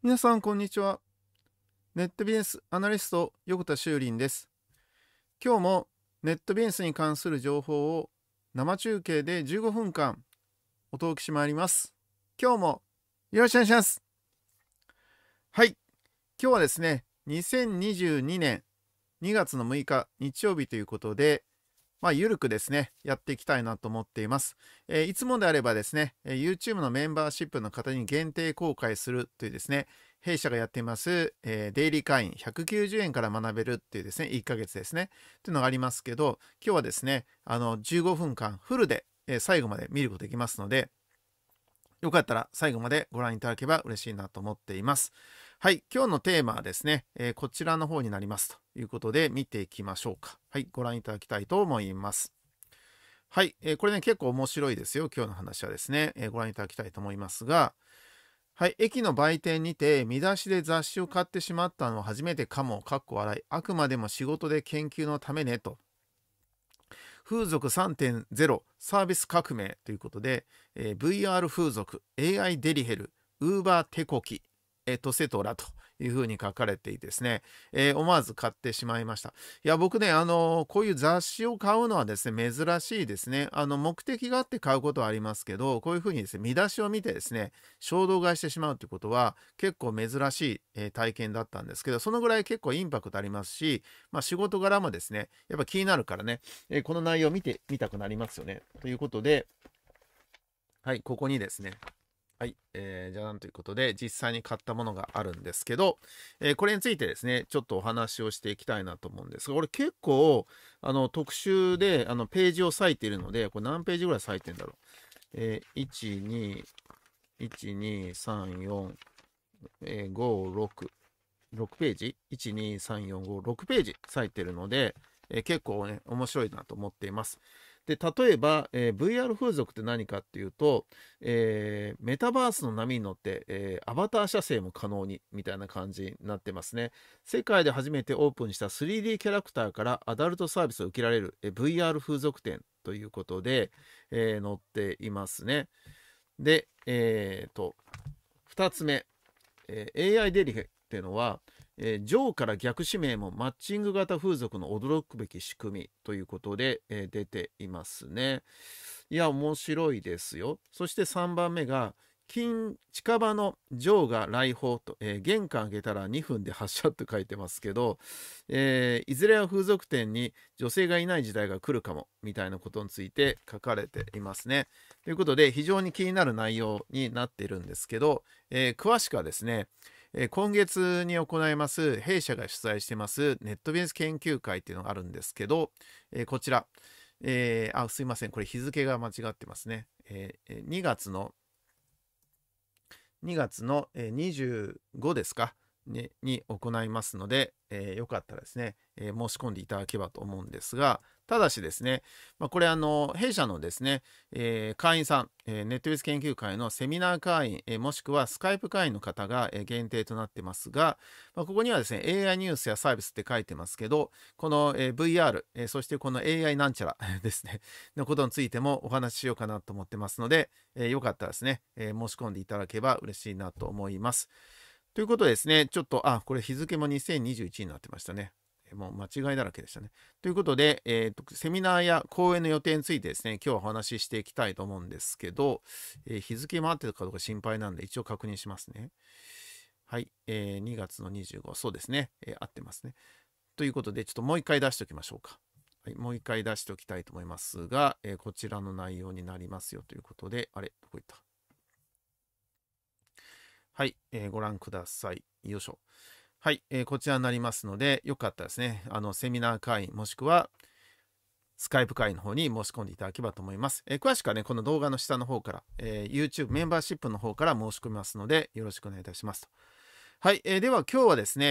皆さん、こんにちは。ネットビジネスアナリスト、横田修林です。今日もネットビジネスに関する情報を生中継で15分間お届けしまいります。今日もよろしくお願いします。はい。今日はですね、2022年2月の6日日曜日ということで、まあ、ゆるくですね、やっていきたいなと思っています。えー、いつもであればですね、YouTube のメンバーシップの方に限定公開するというですね、弊社がやっています、えー、デイリー会員190円から学べるというですね、1ヶ月ですね、というのがありますけど、今日はですね、あの、15分間フルで、えー、最後まで見ることができますので、よかったら最後までご覧いただけば嬉しいなと思っています。はい、今日のテーマはですね、えー、こちらの方になりますと。いうことで見ていきましょうか。はい、ご覧いただきたいと思います。はい、えー、これね、結構面白いですよ。今日の話はですね、えー、ご覧いただきたいと思いますが、はい、駅の売店にて見出しで雑誌を買ってしまったのは初めてかも、かっこ笑い。あくまでも仕事で研究のためね、と。風俗3.0サービス革命ということで、えー、VR 風俗、AI デリヘル、ウーバー手こき、エトセトラというふうに書かれていてですね、えー、思わず買ってしまいました。いや、僕ね、あの、こういう雑誌を買うのはですね、珍しいですね。あの、目的があって買うことはありますけど、こういうふうにですね、見出しを見てですね、衝動買いしてしまうということは、結構珍しい、えー、体験だったんですけど、そのぐらい結構インパクトありますし、まあ、仕事柄もですね、やっぱ気になるからね、えー、この内容を見てみたくなりますよね。ということで、はい、ここにですね、はい。えー、じゃあなんということで、実際に買ったものがあるんですけど、えー、これについてですね、ちょっとお話をしていきたいなと思うんですが、これ結構、あの、特集で、あの、ページを割いているので、これ何ページぐらい割いてんだろう。えー、1、2、1、2、3、4、えー、5、6、6ページ ?1、2、3、4、5、6ページ割いてるので、えー、結構ね、面白いなと思っています。で例えば、えー、VR 風俗って何かっていうと、えー、メタバースの波に乗って、えー、アバター写生も可能にみたいな感じになってますね世界で初めてオープンした 3D キャラクターからアダルトサービスを受けられる、え VR 風俗店ということで、え載っていますねでえっと2つ目、え AI デリヘっていうのはえー、ジョーから逆指名もマッチング型風俗の驚くべき仕組みということで、えー、出ていますね。いや、面白いですよ。そして3番目が、近近場のジョーが来訪と、えー、玄関開けたら2分で発車って書いてますけど、えー、いずれは風俗店に女性がいない時代が来るかもみたいなことについて書かれていますね。ということで非常に気になる内容になっているんですけど、えー、詳しくはですねえ今月に行います、弊社が主催してますネットビジネス研究会っていうのがあるんですけど、えこちら、えー、あ、すいません、これ日付が間違ってますね。え2月の、2月の25ですか、に行いますので、えー、よかったらですね、えー、申し込んでいただければと思うんですが、ただしですね、まあ、これあの弊社のですね、えー、会員さん、えー、ネットベース研究会のセミナー会員、えー、もしくはスカイプ会員の方が、え限定となってますが、まあ、ここにはですね AI ニュースやサービスって書いてますけどこの、え VR、えそしてこの AI なんちゃら ですねのことについてもお話ししようかなと思ってますので、えよかったらですね、え申し込んでいただけば嬉しいなと思います。ということですね、ちょっと、あ、これ日付も2021になってましたね。もう間違いだらけでしたね。ということで、えーと、セミナーや講演の予定についてですね、今日はお話ししていきたいと思うんですけど、えー、日付もってたかどうか心配なんで、一応確認しますね。はい、えー、2月の25、そうですね、えー、合ってますね。ということで、ちょっともう一回出しておきましょうか。はい、もう一回出しておきたいと思いますが、えー、こちらの内容になりますよということで、あれ、どこ行ったはい、えー、ご覧ください。よいしょ。はい、えー、こちらになりますので、よかったですね。あの、セミナー会員、もしくは、スカイプ会員の方に申し込んでいただければと思います。えー、詳しくはね、この動画の下の方から、えー、YouTube メンバーシップの方から申し込みますので、よろしくお願いいたしますはい、えー、では今日はですね、